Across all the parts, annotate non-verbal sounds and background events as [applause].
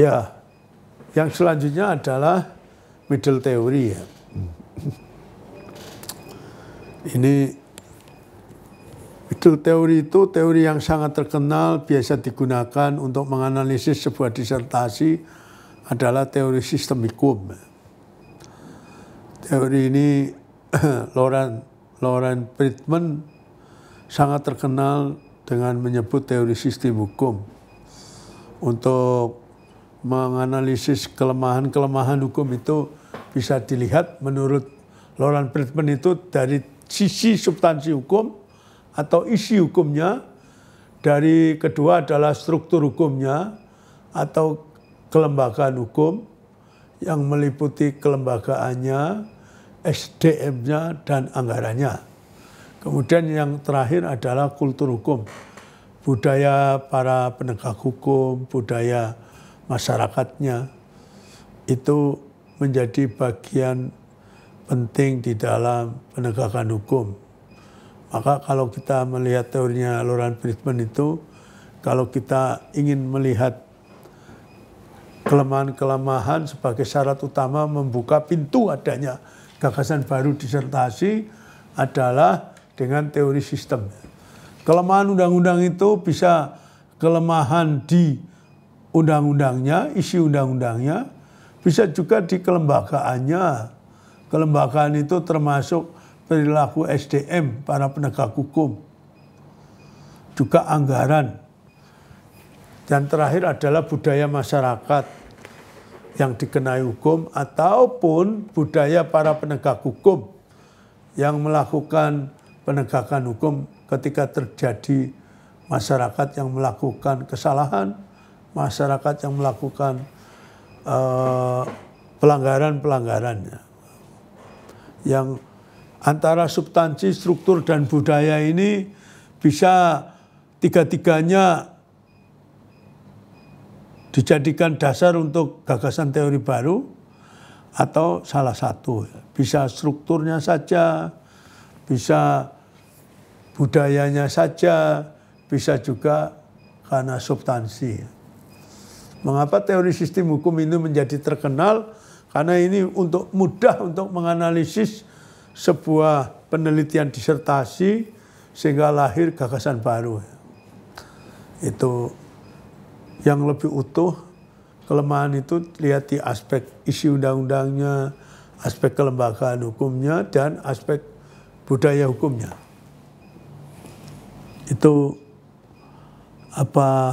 Ya, yang selanjutnya adalah middle theory ya. Ini middle theory itu teori yang sangat terkenal biasa digunakan untuk menganalisis sebuah disertasi adalah teori sistemikum. Teori ini Lauren [clears throat] Lauren Friedman sangat terkenal dengan menyebut teori sistem hukum untuk menganalisis kelemahan-kelemahan hukum itu bisa dilihat menurut Lauren Friedman itu dari sisi substansi hukum atau isi hukumnya, dari kedua adalah struktur hukumnya atau kelembagaan hukum yang meliputi kelembagaannya, SDM-nya, dan anggarannya. Kemudian yang terakhir adalah kultur hukum, budaya para penegak hukum, budaya masyarakatnya itu menjadi bagian penting di dalam penegakan hukum. Maka kalau kita melihat teorinya Loran Friedman itu, kalau kita ingin melihat kelemahan-kelemahan sebagai syarat utama membuka pintu adanya gagasan baru disertasi adalah dengan teori sistem. Kelemahan undang-undang itu bisa kelemahan di undang-undangnya, isi undang-undangnya, bisa juga di kelembagaannya. Kelembagaan itu termasuk perilaku SDM para penegak hukum, juga anggaran, dan terakhir adalah budaya masyarakat yang dikenai hukum ataupun budaya para penegak hukum yang melakukan penegakan hukum ketika terjadi masyarakat yang melakukan kesalahan masyarakat yang melakukan eh, pelanggaran-pelanggarannya. Yang antara substansi, struktur, dan budaya ini bisa tiga-tiganya dijadikan dasar untuk gagasan teori baru atau salah satu. Bisa strukturnya saja, bisa budayanya saja, bisa juga karena substansi. Mengapa teori sistem hukum ini menjadi terkenal? Karena ini untuk mudah untuk menganalisis sebuah penelitian disertasi sehingga lahir gagasan baru. Itu yang lebih utuh kelemahan itu lihat di aspek isi undang-undangnya, aspek kelembagaan hukumnya dan aspek budaya hukumnya. Itu apa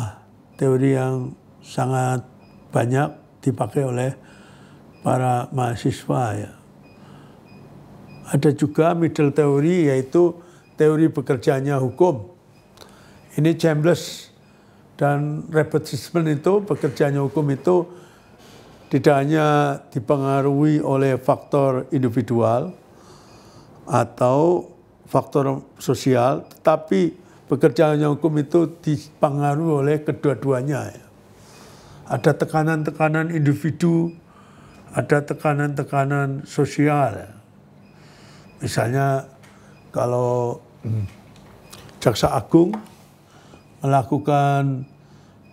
teori yang sangat banyak dipakai oleh para mahasiswa ya. Ada juga middle teori yaitu teori bekerjanya hukum. Ini Chambers dan Robert Sisman itu bekerjanya hukum itu tidak hanya dipengaruhi oleh faktor individual atau faktor sosial, tetapi pekerjaan hukum itu dipengaruhi oleh kedua-duanya. Ya ada tekanan-tekanan individu, ada tekanan-tekanan sosial. Misalnya kalau Jaksa Agung melakukan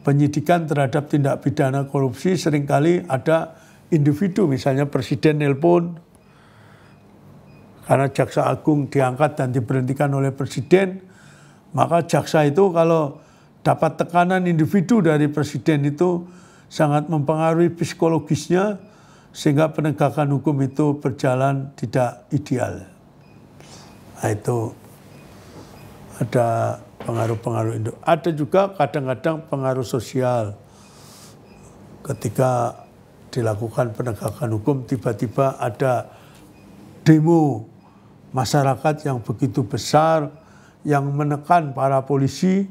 penyidikan terhadap tindak pidana korupsi seringkali ada individu misalnya presiden nelpon karena jaksa agung diangkat dan diberhentikan oleh presiden maka jaksa itu kalau dapat tekanan individu dari presiden itu sangat mempengaruhi psikologisnya sehingga penegakan hukum itu berjalan tidak ideal. Nah, itu ada pengaruh-pengaruh itu. Ada juga kadang-kadang pengaruh sosial. Ketika dilakukan penegakan hukum, tiba-tiba ada demo masyarakat yang begitu besar yang menekan para polisi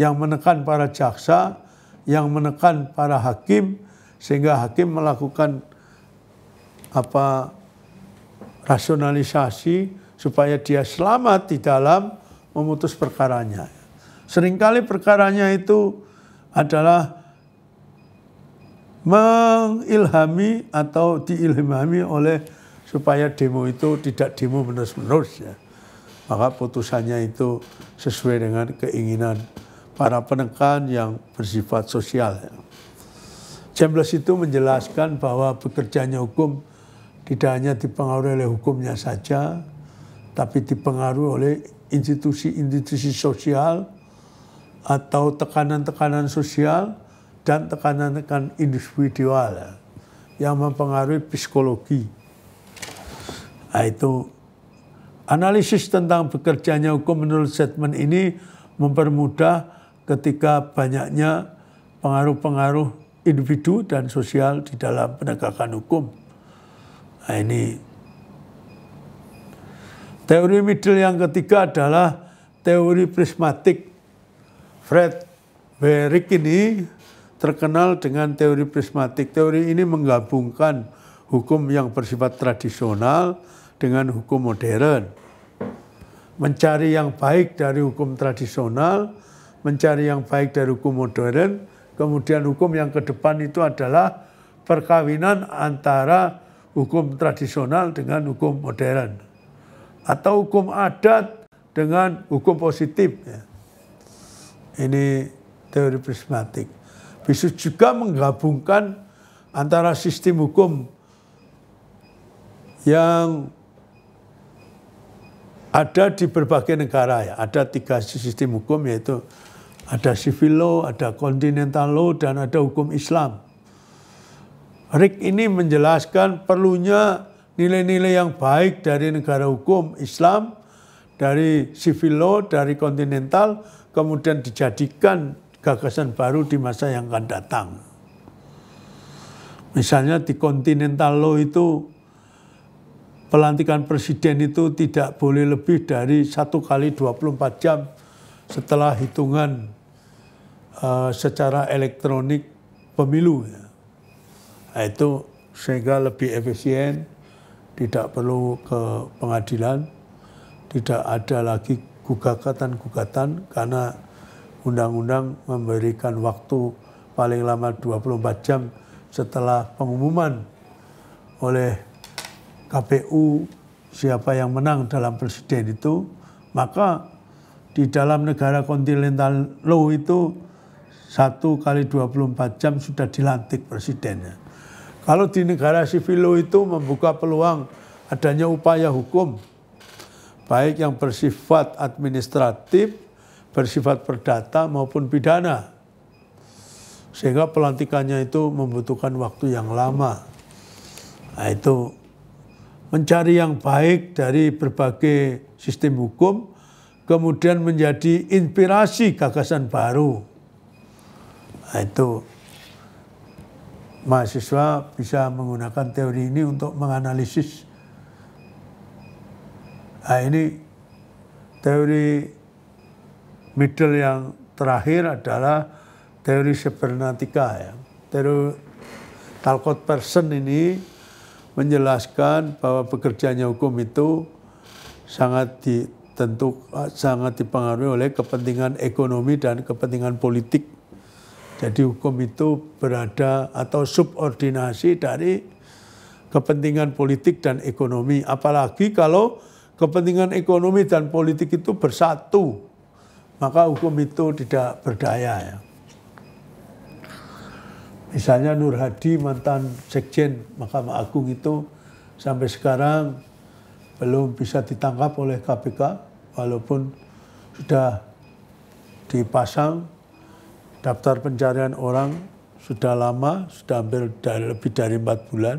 yang menekan para jaksa, yang menekan para hakim sehingga hakim melakukan apa rasionalisasi supaya dia selamat di dalam memutus perkaranya. Seringkali perkaranya itu adalah mengilhami atau diilhami oleh supaya demo itu tidak demo menerus-menerus ya. Maka putusannya itu sesuai dengan keinginan para penekan yang bersifat sosial. Chambers itu menjelaskan bahwa bekerjanya hukum tidak hanya dipengaruhi oleh hukumnya saja, tapi dipengaruhi oleh institusi-institusi sosial atau tekanan-tekanan sosial dan tekanan-tekanan individual yang mempengaruhi psikologi. Nah, itu analisis tentang bekerjanya hukum menurut statement ini mempermudah ketika banyaknya pengaruh-pengaruh individu dan sosial di dalam penegakan hukum. Nah ini. Teori middle yang ketiga adalah teori prismatik. Fred Berik ini terkenal dengan teori prismatik. Teori ini menggabungkan hukum yang bersifat tradisional dengan hukum modern. Mencari yang baik dari hukum tradisional, mencari yang baik dari hukum modern. Kemudian hukum yang ke depan itu adalah perkawinan antara hukum tradisional dengan hukum modern. Atau hukum adat dengan hukum positif. Ya. Ini teori prismatik. Bisa juga menggabungkan antara sistem hukum yang ada di berbagai negara ya. Ada tiga sistem hukum yaitu ada civil law, ada continental law, dan ada hukum Islam. Rick ini menjelaskan perlunya nilai-nilai yang baik dari negara hukum Islam, dari civil law, dari continental, kemudian dijadikan gagasan baru di masa yang akan datang. Misalnya di continental law itu pelantikan presiden itu tidak boleh lebih dari satu kali 24 jam setelah hitungan uh, secara elektronik pemilu. Ya. Nah, itu sehingga lebih efisien, tidak perlu ke pengadilan, tidak ada lagi gugatan-gugatan karena undang-undang memberikan waktu paling lama 24 jam setelah pengumuman oleh KPU siapa yang menang dalam presiden itu, maka di dalam negara kontinental low itu satu kali 24 jam sudah dilantik presidennya. Kalau di negara sivil low itu membuka peluang adanya upaya hukum baik yang bersifat administratif, bersifat perdata maupun pidana. Sehingga pelantikannya itu membutuhkan waktu yang lama. Nah, itu mencari yang baik dari berbagai sistem hukum kemudian menjadi inspirasi gagasan baru. Nah, itu mahasiswa bisa menggunakan teori ini untuk menganalisis. Nah, ini teori middle yang terakhir adalah teori sebernatika ya. Teori Talcott Person ini menjelaskan bahwa pekerjaannya hukum itu sangat di, tentu ah, sangat dipengaruhi oleh kepentingan ekonomi dan kepentingan politik. Jadi hukum itu berada atau subordinasi dari kepentingan politik dan ekonomi. Apalagi kalau kepentingan ekonomi dan politik itu bersatu, maka hukum itu tidak berdaya. Ya. Misalnya Nur Hadi mantan sekjen Mahkamah Agung itu sampai sekarang belum bisa ditangkap oleh KPK walaupun sudah dipasang daftar pencarian orang sudah lama, sudah hampir dari, lebih dari empat bulan.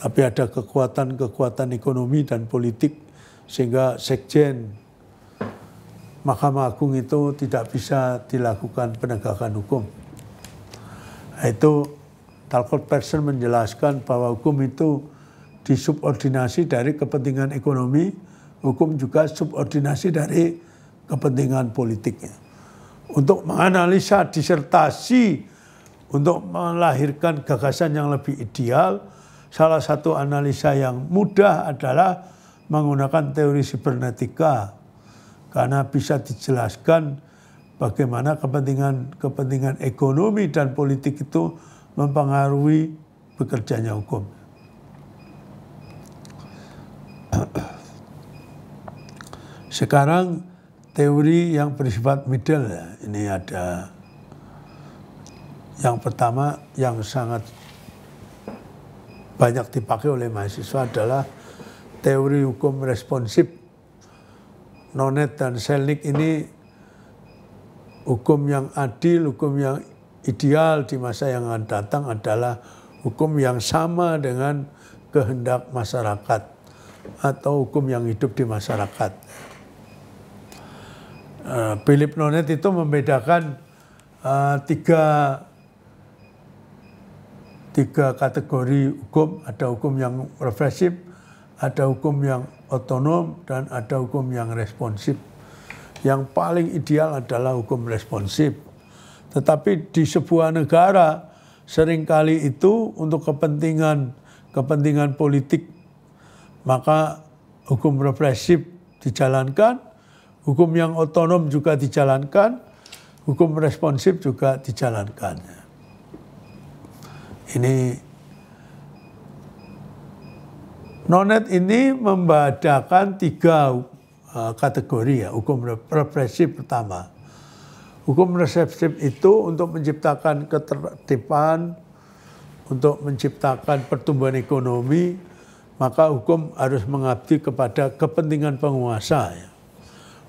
Tapi ada kekuatan-kekuatan ekonomi dan politik sehingga sekjen Mahkamah Agung itu tidak bisa dilakukan penegakan hukum. Itu Talcott persen menjelaskan bahwa hukum itu disubordinasi dari kepentingan ekonomi, hukum juga subordinasi dari kepentingan politiknya. Untuk menganalisa disertasi untuk melahirkan gagasan yang lebih ideal, salah satu analisa yang mudah adalah menggunakan teori sibernetika karena bisa dijelaskan bagaimana kepentingan-kepentingan ekonomi dan politik itu mempengaruhi bekerjanya hukum. Sekarang teori yang bersifat middle ya. Ini ada yang pertama yang sangat banyak dipakai oleh mahasiswa adalah teori hukum responsif. Nonet dan Selnik ini hukum yang adil, hukum yang ideal di masa yang akan datang adalah hukum yang sama dengan kehendak masyarakat atau hukum yang hidup di masyarakat. Uh, Philip Nonet itu membedakan uh, tiga tiga kategori hukum. Ada hukum yang represif, ada hukum yang otonom, dan ada hukum yang responsif. Yang paling ideal adalah hukum responsif. Tetapi di sebuah negara seringkali itu untuk kepentingan kepentingan politik maka hukum represif dijalankan, hukum yang otonom juga dijalankan, hukum responsif juga dijalankan. Ini nonet ini membadakan tiga e, kategori ya, hukum represif pertama. Hukum resepsif itu untuk menciptakan ketertiban, untuk menciptakan pertumbuhan ekonomi, maka hukum harus mengabdi kepada kepentingan penguasa. Ya.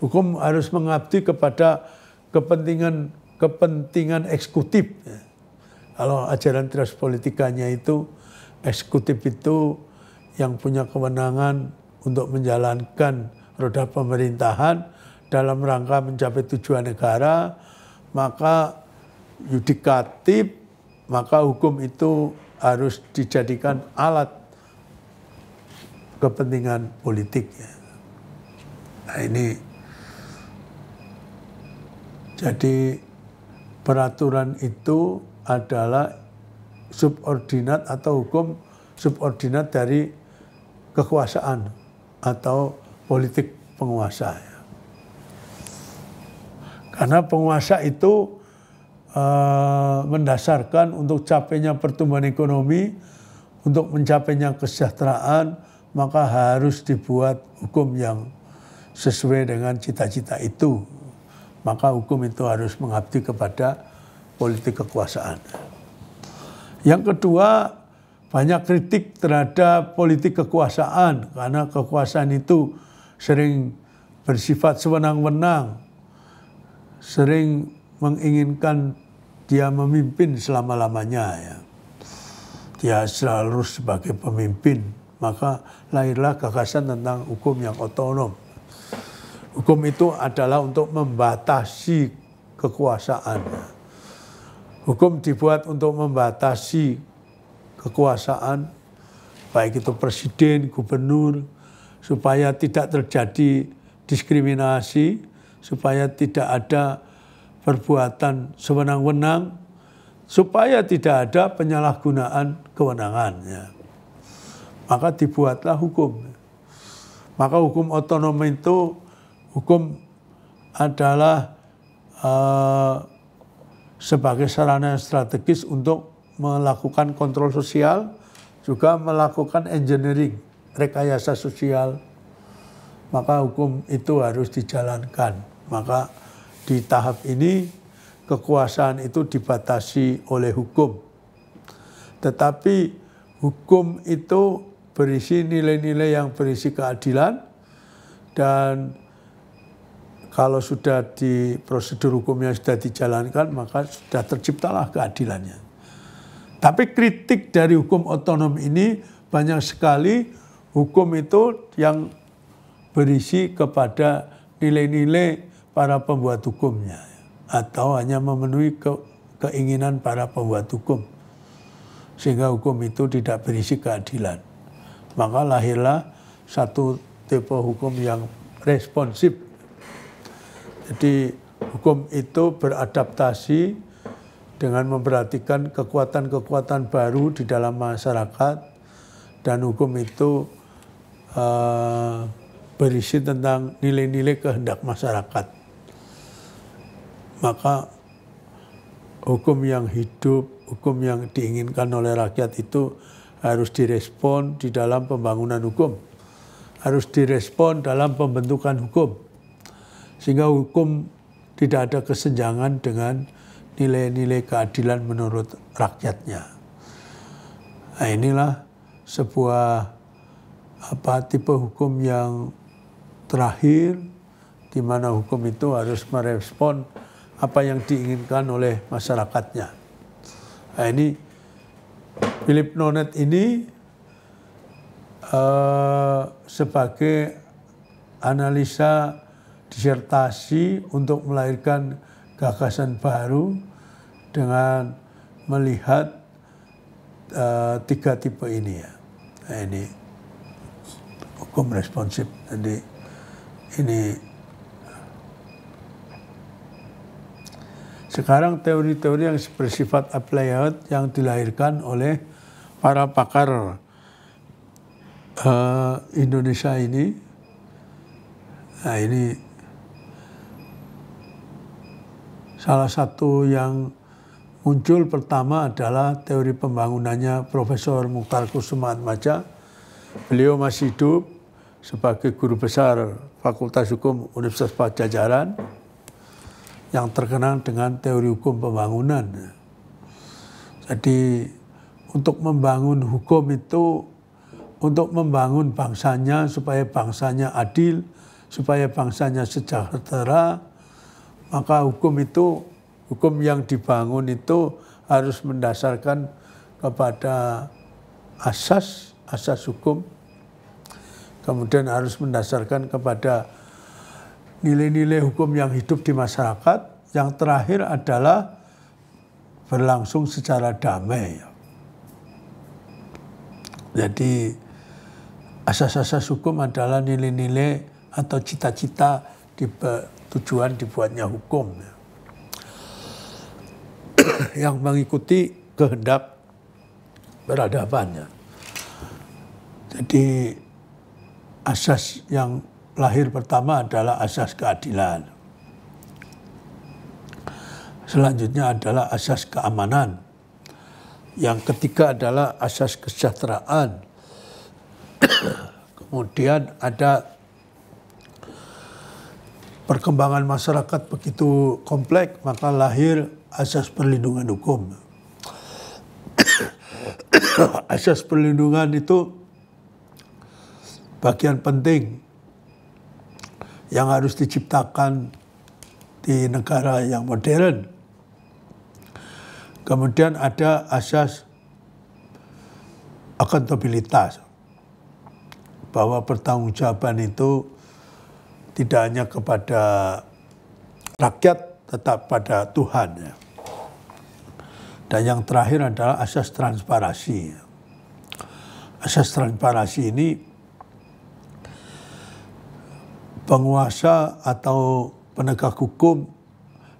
Hukum harus mengabdi kepada kepentingan kepentingan eksekutif. Ya. Kalau ajaran teras politikanya itu eksekutif itu yang punya kewenangan untuk menjalankan roda pemerintahan dalam rangka mencapai tujuan negara, maka yudikatif, maka hukum itu harus dijadikan alat kepentingan politiknya. Nah ini jadi peraturan itu adalah subordinat atau hukum subordinat dari kekuasaan atau politik penguasa. Ya. Karena penguasa itu uh, mendasarkan untuk capainya pertumbuhan ekonomi, untuk mencapainya kesejahteraan, maka harus dibuat hukum yang sesuai dengan cita-cita itu. Maka hukum itu harus mengabdi kepada politik kekuasaan. Yang kedua, banyak kritik terhadap politik kekuasaan karena kekuasaan itu sering bersifat sewenang-wenang, sering menginginkan dia memimpin selama-lamanya ya. Dia selalu sebagai pemimpin maka lahirlah gagasan tentang hukum yang otonom. Hukum itu adalah untuk membatasi kekuasaan. Hukum dibuat untuk membatasi kekuasaan, baik itu presiden, gubernur, supaya tidak terjadi diskriminasi, supaya tidak ada perbuatan sewenang-wenang, supaya tidak ada penyalahgunaan kewenangannya maka dibuatlah hukum. Maka hukum otonom itu hukum adalah uh, sebagai sarana strategis untuk melakukan kontrol sosial, juga melakukan engineering, rekayasa sosial. Maka hukum itu harus dijalankan. Maka di tahap ini kekuasaan itu dibatasi oleh hukum. Tetapi hukum itu berisi nilai-nilai yang berisi keadilan dan kalau sudah di prosedur hukum yang sudah dijalankan maka sudah terciptalah keadilannya. Tapi kritik dari hukum otonom ini banyak sekali hukum itu yang berisi kepada nilai-nilai para pembuat hukumnya atau hanya memenuhi ke, keinginan para pembuat hukum sehingga hukum itu tidak berisi keadilan. Maka lahirlah satu tipe hukum yang responsif. Jadi hukum itu beradaptasi dengan memperhatikan kekuatan-kekuatan baru di dalam masyarakat dan hukum itu uh, berisi tentang nilai-nilai kehendak masyarakat. Maka hukum yang hidup, hukum yang diinginkan oleh rakyat itu harus direspon di dalam pembangunan hukum, harus direspon dalam pembentukan hukum, sehingga hukum tidak ada kesenjangan dengan nilai-nilai keadilan menurut rakyatnya. Nah, inilah sebuah apa tipe hukum yang terakhir di mana hukum itu harus merespon apa yang diinginkan oleh masyarakatnya. Nah, ini Philip Nonet ini uh, sebagai analisa disertasi untuk melahirkan gagasan baru dengan melihat uh, tiga tipe ini ya. Nah, ini hukum responsif. Jadi ini Sekarang teori-teori yang bersifat apply yang dilahirkan oleh para pakar uh, Indonesia ini, nah ini salah satu yang muncul pertama adalah teori pembangunannya Profesor Mukhtar Kusumaat Maja. Beliau masih hidup sebagai guru besar Fakultas Hukum Universitas Pajajaran yang terkenal dengan teori hukum pembangunan. Jadi untuk membangun hukum itu untuk membangun bangsanya supaya bangsanya adil, supaya bangsanya sejahtera, maka hukum itu hukum yang dibangun itu harus mendasarkan kepada asas asas hukum kemudian harus mendasarkan kepada nilai-nilai hukum yang hidup di masyarakat. Yang terakhir adalah berlangsung secara damai. Jadi asas-asas hukum adalah nilai-nilai atau cita-cita di tujuan dibuatnya hukum. [clears throat] Yang mengikuti kehendak beradabannya. Jadi asas yang lahir pertama adalah asas keadilan. Selanjutnya adalah asas keamanan. Yang ketiga adalah asas kesejahteraan. [clears throat] Kemudian ada perkembangan masyarakat begitu kompleks, maka lahir asas perlindungan hukum. [clears throat] asas perlindungan itu bagian penting yang harus diciptakan di negara yang modern. Kemudian ada asas akuntabilitas bahwa pertanggungjawaban itu tidak hanya kepada rakyat tetap pada Tuhan. Ya. Dan yang terakhir adalah asas transparansi. Asas transparansi ini penguasa atau penegak hukum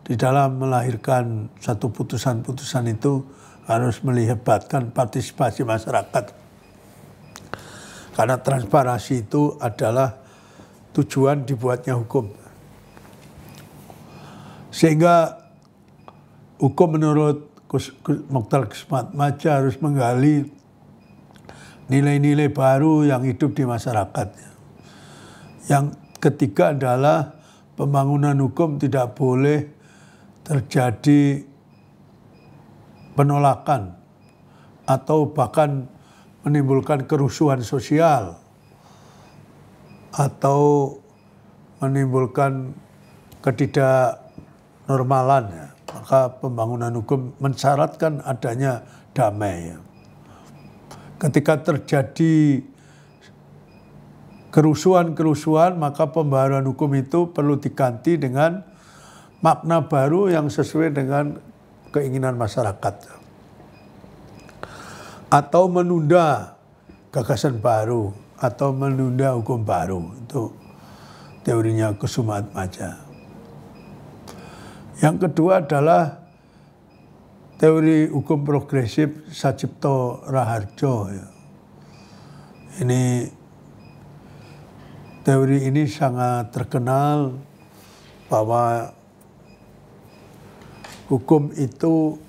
di dalam melahirkan satu putusan-putusan itu harus melibatkan partisipasi masyarakat. Karena transparansi itu adalah tujuan dibuatnya hukum. Sehingga hukum menurut Mokhtar Kismat Maja harus menggali nilai-nilai baru yang hidup di masyarakat. Yang ketiga adalah pembangunan hukum tidak boleh terjadi penolakan atau bahkan menimbulkan kerusuhan sosial atau menimbulkan ketidaknormalan maka pembangunan hukum mensyaratkan adanya damai ketika terjadi kerusuhan-kerusuhan, maka pembaruan hukum itu perlu diganti dengan makna baru yang sesuai dengan keinginan masyarakat. Atau menunda gagasan baru, atau menunda hukum baru. Itu teorinya kesumat Maja. Yang kedua adalah teori hukum progresif Sajipto Raharjo. Ya. Ini teori ini sangat terkenal bahwa hukum itu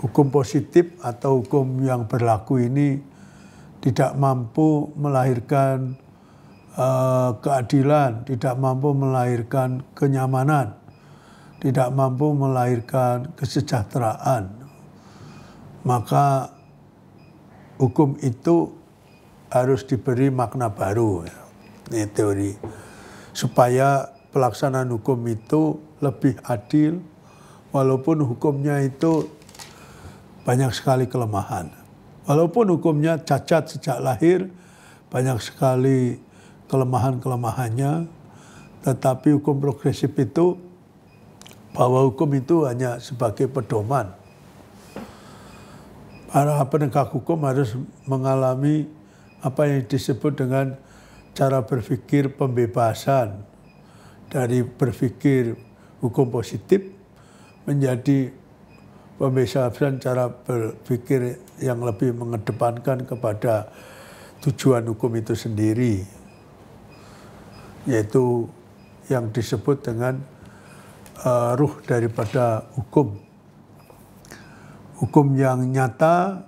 hukum positif atau hukum yang berlaku ini tidak mampu melahirkan uh, keadilan, tidak mampu melahirkan kenyamanan, tidak mampu melahirkan kesejahteraan. Maka hukum itu harus diberi makna baru. Ya ini teori supaya pelaksanaan hukum itu lebih adil walaupun hukumnya itu banyak sekali kelemahan walaupun hukumnya cacat sejak lahir banyak sekali kelemahan-kelemahannya tetapi hukum progresif itu bahwa hukum itu hanya sebagai pedoman para penegak hukum harus mengalami apa yang disebut dengan cara berpikir pembebasan dari berpikir hukum positif menjadi pembebasan cara berpikir yang lebih mengedepankan kepada tujuan hukum itu sendiri, yaitu yang disebut dengan uh, ruh daripada hukum. Hukum yang nyata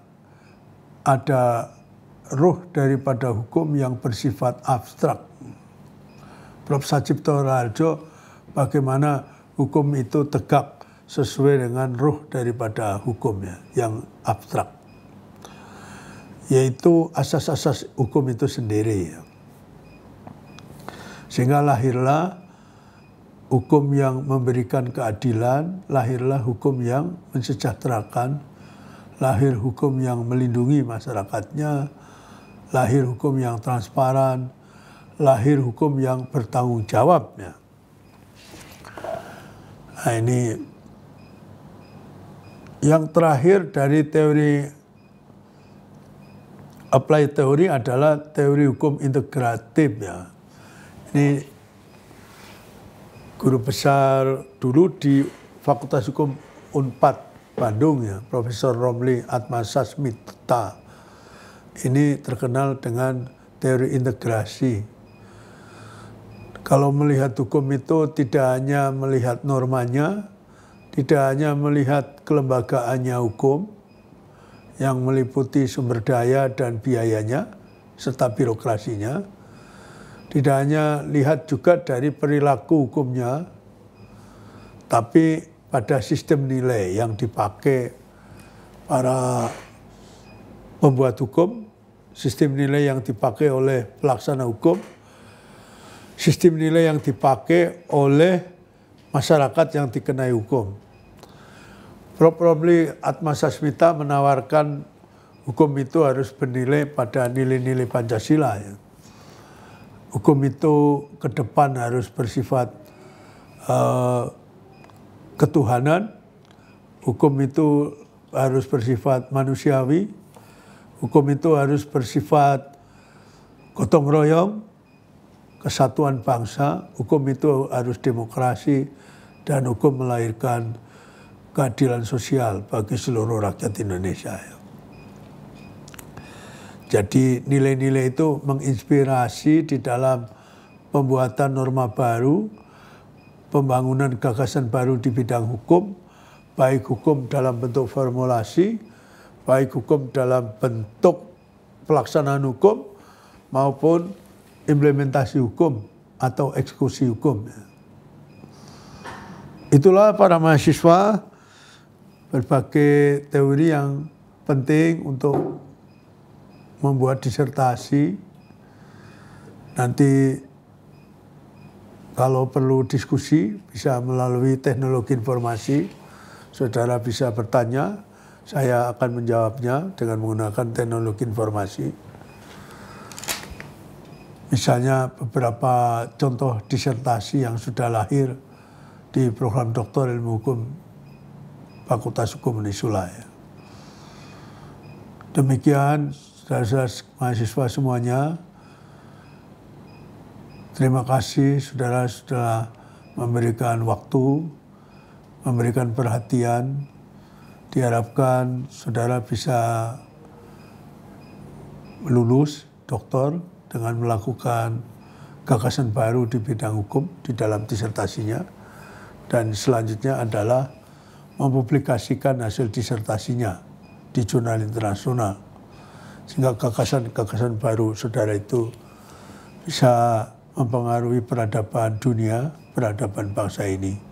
ada ruh daripada hukum yang bersifat abstrak. Prof. Sajipto Raharjo bagaimana hukum itu tegak sesuai dengan ruh daripada ya yang abstrak. Yaitu asas-asas hukum itu sendiri. Ya. Sehingga lahirlah hukum yang memberikan keadilan, lahirlah hukum yang mensejahterakan, lahir hukum yang melindungi masyarakatnya, lahir hukum yang transparan, lahir hukum yang bertanggung jawab. Ya. Nah ini yang terakhir dari teori apply teori adalah teori hukum integratif ya. Ini guru besar dulu di Fakultas Hukum Unpad Bandung ya, Profesor Romli Atmasasmita ini terkenal dengan teori integrasi. Kalau melihat hukum itu tidak hanya melihat normanya, tidak hanya melihat kelembagaannya hukum yang meliputi sumber daya dan biayanya serta birokrasinya, tidak hanya lihat juga dari perilaku hukumnya, tapi pada sistem nilai yang dipakai para membuat hukum, sistem nilai yang dipakai oleh pelaksana hukum, sistem nilai yang dipakai oleh masyarakat yang dikenai hukum. Probably Atma Sasmita menawarkan hukum itu harus bernilai pada nilai-nilai Pancasila. Ya. Hukum itu ke depan harus bersifat uh, ketuhanan, hukum itu harus bersifat manusiawi, Hukum itu harus bersifat gotong royong, kesatuan bangsa, hukum itu harus demokrasi, dan hukum melahirkan keadilan sosial bagi seluruh rakyat Indonesia. Ya. Jadi nilai-nilai itu menginspirasi di dalam pembuatan norma baru, pembangunan gagasan baru di bidang hukum, baik hukum dalam bentuk formulasi, baik hukum dalam bentuk pelaksanaan hukum maupun implementasi hukum atau eksekusi hukum. Itulah para mahasiswa berbagai teori yang penting untuk membuat disertasi. Nanti kalau perlu diskusi bisa melalui teknologi informasi. Saudara bisa bertanya saya akan menjawabnya dengan menggunakan teknologi informasi. Misalnya beberapa contoh disertasi yang sudah lahir di program doktor ilmu hukum Fakultas Hukum Unisula. Demikian saudara-saudara mahasiswa semuanya. Terima kasih saudara sudah memberikan waktu, memberikan perhatian, diharapkan saudara bisa lulus doktor dengan melakukan gagasan baru di bidang hukum di dalam disertasinya dan selanjutnya adalah mempublikasikan hasil disertasinya di jurnal internasional sehingga gagasan-gagasan baru saudara itu bisa mempengaruhi peradaban dunia, peradaban bangsa ini.